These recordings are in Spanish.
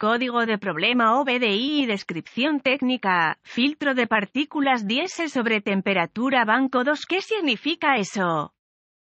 Código de problema OBDI y descripción técnica, filtro de partículas 10 sobre temperatura banco 2. ¿Qué significa eso?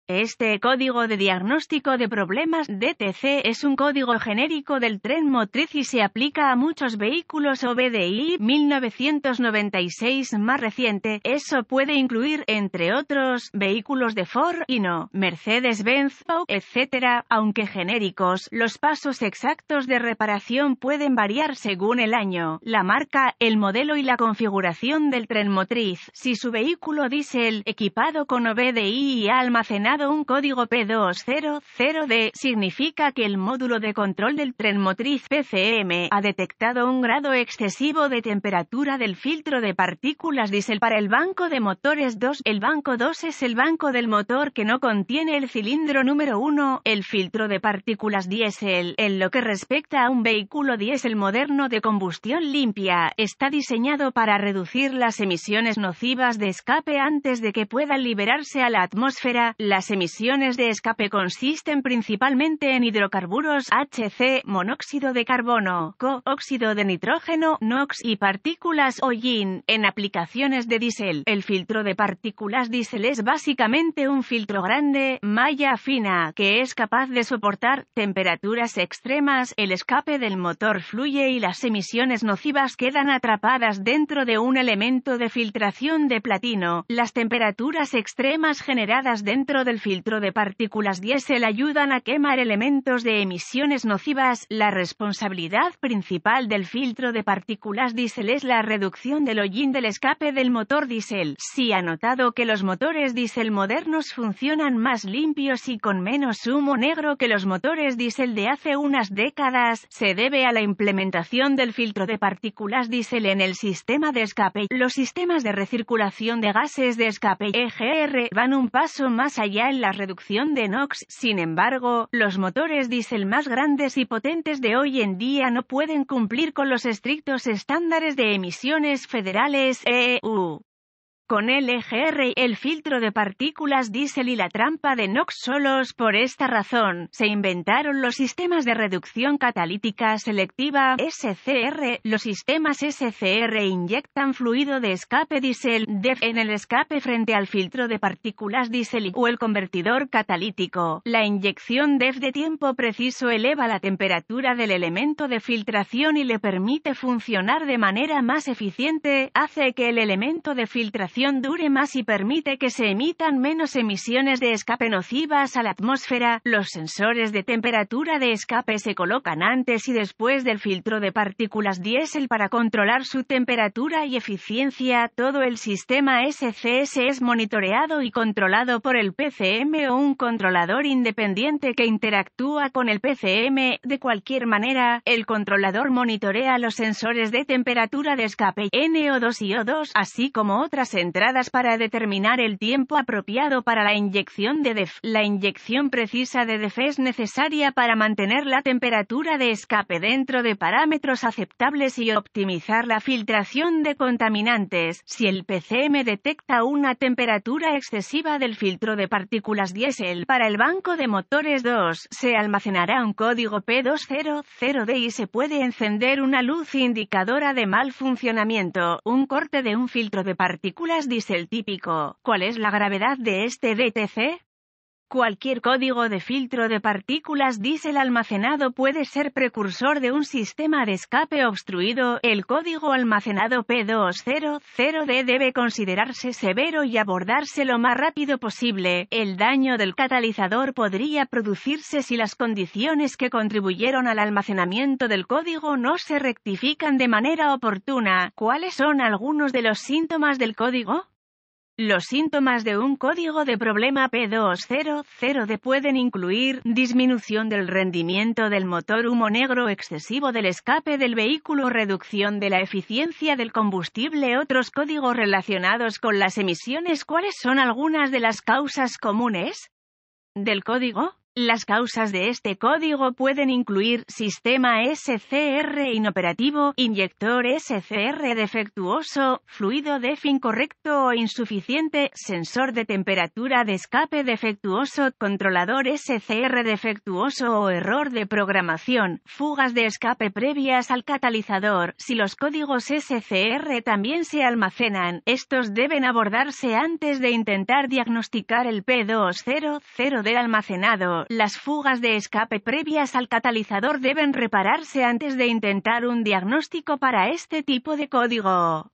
Este código de diagnóstico de problemas DTC es un código genérico del tren motriz y se aplica a muchos vehículos OBDI 1996 más reciente. Eso puede incluir, entre otros, vehículos de Ford, y no, Mercedes-Benz, etc. Aunque genéricos, los pasos exactos de reparación pueden variar según el año, la marca, el modelo y la configuración del tren motriz. Si su vehículo diésel, equipado con OBDI y almacenado, un código P200D, significa que el módulo de control del tren motriz PCM ha detectado un grado excesivo de temperatura del filtro de partículas diésel para el banco de motores 2. El banco 2 es el banco del motor que no contiene el cilindro número 1, el filtro de partículas diésel. En lo que respecta a un vehículo diésel moderno de combustión limpia, está diseñado para reducir las emisiones nocivas de escape antes de que puedan liberarse a la atmósfera. Las emisiones de escape consisten principalmente en hidrocarburos HC, monóxido de carbono, CO, óxido de nitrógeno, NOx y partículas YIN, En aplicaciones de diésel, el filtro de partículas diésel es básicamente un filtro grande, malla fina, que es capaz de soportar temperaturas extremas, el escape del motor fluye y las emisiones nocivas quedan atrapadas dentro de un elemento de filtración de platino. Las temperaturas extremas generadas dentro del filtro de partículas diésel ayudan a quemar elementos de emisiones nocivas. La responsabilidad principal del filtro de partículas diésel es la reducción del hollín del escape del motor diésel. Si ha notado que los motores diésel modernos funcionan más limpios y con menos humo negro que los motores diésel de hace unas décadas, se debe a la implementación del filtro de partículas diésel en el sistema de escape. Los sistemas de recirculación de gases de escape EGR van un paso más allá en la reducción de NOx. Sin embargo, los motores diésel más grandes y potentes de hoy en día no pueden cumplir con los estrictos estándares de emisiones federales EU con LGR, e el filtro de partículas diésel y la trampa de NOx solos por esta razón, se inventaron los sistemas de reducción catalítica selectiva SCR. Los sistemas SCR inyectan fluido de escape diésel DEF en el escape frente al filtro de partículas diésel o el convertidor catalítico. La inyección DEF de tiempo preciso eleva la temperatura del elemento de filtración y le permite funcionar de manera más eficiente, hace que el elemento de filtración dure más y permite que se emitan menos emisiones de escape nocivas a la atmósfera, los sensores de temperatura de escape se colocan antes y después del filtro de partículas diésel para controlar su temperatura y eficiencia, todo el sistema SCS es monitoreado y controlado por el PCM o un controlador independiente que interactúa con el PCM, de cualquier manera, el controlador monitorea los sensores de temperatura de escape NO2 y O2, así como otras en entradas para determinar el tiempo apropiado para la inyección de DEF. La inyección precisa de DEF es necesaria para mantener la temperatura de escape dentro de parámetros aceptables y optimizar la filtración de contaminantes. Si el PCM detecta una temperatura excesiva del filtro de partículas diésel para el banco de motores 2, se almacenará un código P200D y se puede encender una luz indicadora de mal funcionamiento, un corte de un filtro de partículas dice el típico, ¿cuál es la gravedad de este DTC? Cualquier código de filtro de partículas diésel almacenado puede ser precursor de un sistema de escape obstruido. El código almacenado P200D debe considerarse severo y abordarse lo más rápido posible. El daño del catalizador podría producirse si las condiciones que contribuyeron al almacenamiento del código no se rectifican de manera oportuna. ¿Cuáles son algunos de los síntomas del código? Los síntomas de un código de problema P200D pueden incluir disminución del rendimiento del motor, humo negro excesivo del escape del vehículo, reducción de la eficiencia del combustible, otros códigos relacionados con las emisiones. ¿Cuáles son algunas de las causas comunes del código? Las causas de este código pueden incluir sistema SCR inoperativo, inyector SCR defectuoso, fluido DEF incorrecto o insuficiente, sensor de temperatura de escape defectuoso, controlador SCR defectuoso o error de programación, fugas de escape previas al catalizador. Si los códigos SCR también se almacenan, estos deben abordarse antes de intentar diagnosticar el P200 del almacenado las fugas de escape previas al catalizador deben repararse antes de intentar un diagnóstico para este tipo de código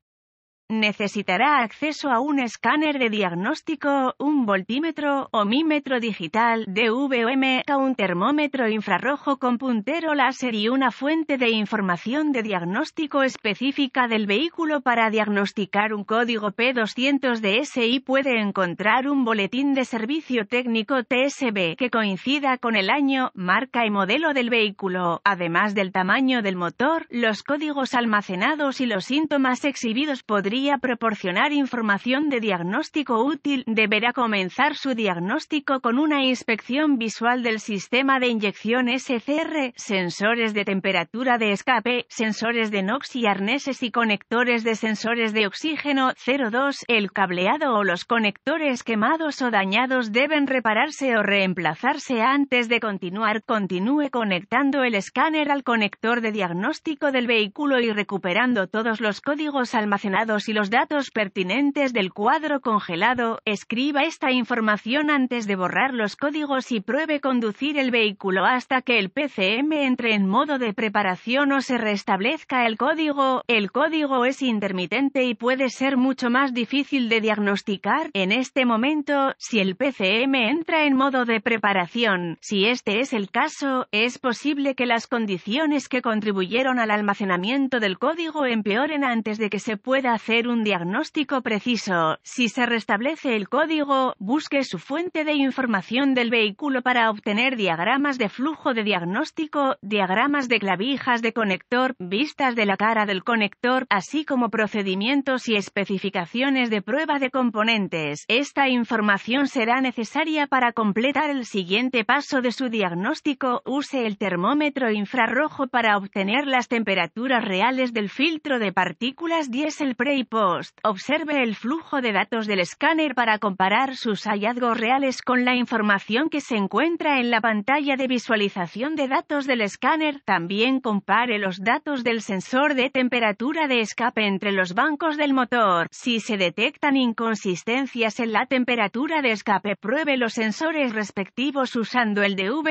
necesitará acceso a un escáner de diagnóstico, un voltímetro o mímetro digital, DVM, a un termómetro infrarrojo con puntero láser y una fuente de información de diagnóstico específica del vehículo para diagnosticar un código P200DS y puede encontrar un boletín de servicio técnico TSB que coincida con el año, marca y modelo del vehículo, además del tamaño del motor, los códigos almacenados y los síntomas exhibidos podrían proporcionar información de diagnóstico útil, deberá comenzar su diagnóstico con una inspección visual del sistema de inyección SCR, sensores de temperatura de escape, sensores de NOx y arneses y conectores de sensores de oxígeno 02. El cableado o los conectores quemados o dañados deben repararse o reemplazarse antes de continuar. Continúe conectando el escáner al conector de diagnóstico del vehículo y recuperando todos los códigos almacenados y los datos pertinentes del cuadro congelado, escriba esta información antes de borrar los códigos y pruebe conducir el vehículo hasta que el PCM entre en modo de preparación o se restablezca el código. El código es intermitente y puede ser mucho más difícil de diagnosticar en este momento si el PCM entra en modo de preparación. Si este es el caso, es posible que las condiciones que contribuyeron al almacenamiento del código empeoren antes de que se pueda hacer un diagnóstico preciso. Si se restablece el código, busque su fuente de información del vehículo para obtener diagramas de flujo de diagnóstico, diagramas de clavijas de conector, vistas de la cara del conector, así como procedimientos y especificaciones de prueba de componentes. Esta información será necesaria para completar el siguiente paso de su diagnóstico. Use el termómetro infrarrojo para obtener las temperaturas reales del filtro de partículas diésel pre Post. Observe el flujo de datos del escáner para comparar sus hallazgos reales con la información que se encuentra en la pantalla de visualización de datos del escáner. También compare los datos del sensor de temperatura de escape entre los bancos del motor. Si se detectan inconsistencias en la temperatura de escape, pruebe los sensores respectivos usando el DVOM.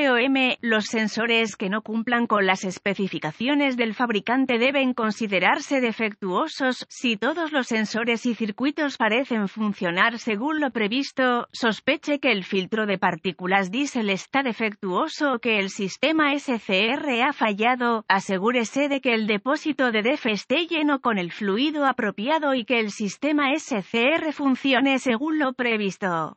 Los sensores que no cumplan con las especificaciones del fabricante deben considerarse defectuosos si todo los sensores y circuitos parecen funcionar según lo previsto, sospeche que el filtro de partículas diésel está defectuoso o que el sistema SCR ha fallado, asegúrese de que el depósito de DEF esté lleno con el fluido apropiado y que el sistema SCR funcione según lo previsto.